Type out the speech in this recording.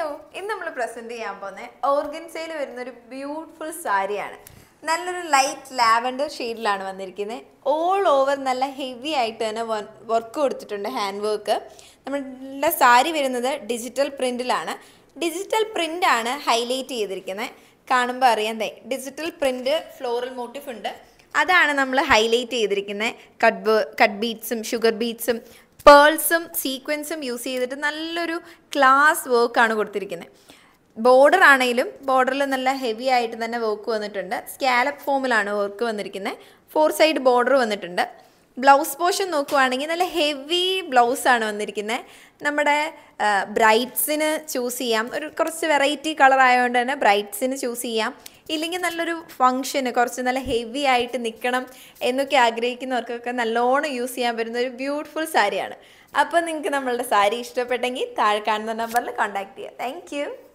hello ഇന്ന് നമ്മൾ present ചെയ്യാൻ പോകുന്നത് ഓർഗൻസയിൽ വരുന്ന ഒരു ബ്യൂട്ടിഫുൾ സാരിയാണ് നല്ലൊരു ലൈറ്റ് ലാവൻഡർ ഷെയ്ഡിലാണ് വന്നിരിക്കുന്നത് ഓൾ ഓവർ നല്ല ഹെവി ആയിട്ട് തന്നെ വർക്ക് കൊടുത്തിട്ടുണ്ട് ഹാൻഡ് വർക്ക് നമ്മുടെ സാരി വരുന്നത് ഡിജിറ്റൽ പ്രിൻറ്റിലാണ് ഡിജിറ്റൽ പ്രിൻ്റാണ് ഹൈലൈറ്റ് ചെയ്തിരിക്കുന്നത് കാണുമ്പോൾ അറിയാം ഡിജിറ്റൽ പ്രിന്റ് ഫ്ലോറൽ മോട്ടീഫ് ഉണ്ട് അതാണ് നമ്മൾ ഹൈലൈറ്റ് ചെയ്തിരിക്കുന്നത് കട്ട് കട്ട് ബീറ്റ്സും ഷുഗർ ബീറ്റ്സും പേൾസും സീക്വൻസും യൂസ് ചെയ്തിട്ട് നല്ലൊരു ക്ലാസ് വർക്കാണ് കൊടുത്തിരിക്കുന്നത് ബോർഡർ ആണെങ്കിലും ബോർഡറിൽ നല്ല ഹെവി ആയിട്ട് തന്നെ വർക്ക് വന്നിട്ടുണ്ട് സ്കാലപ്പ് ഫോമിലാണ് വർക്ക് വന്നിരിക്കുന്നത് ഫോർ സൈഡ് ബോർഡർ വന്നിട്ടുണ്ട് ബ്ലൗസ് പോർഷൻ നോക്കുവാണെങ്കിൽ നല്ല ഹെവി ബ്ലൗസാണ് വന്നിരിക്കുന്നത് നമ്മുടെ ബ്രൈറ്റ്സിന് ചൂസ് ചെയ്യാം ഒരു കുറച്ച് വെറൈറ്റി കളർ ആയതുകൊണ്ട് തന്നെ ബ്രൈറ്റ്സിന് ചൂസ് ചെയ്യാം ഇല്ലെങ്കിൽ നല്ലൊരു ഫങ്ഷന് കുറച്ച് നല്ല ഹെവി ആയിട്ട് നിൽക്കണം എന്നൊക്കെ ആഗ്രഹിക്കുന്നവർക്കൊക്കെ നല്ലോണം യൂസ് ചെയ്യാൻ പറ്റുന്ന ഒരു ബ്യൂട്ടിഫുൾ സാരിയാണ് അപ്പോൾ നിങ്ങൾക്ക് നമ്മളുടെ സാരി ഇഷ്ടപ്പെട്ടെങ്കിൽ താഴെ കാണുന്ന നമ്പറിൽ കോൺടാക്ട് ചെയ്യാം താങ്ക്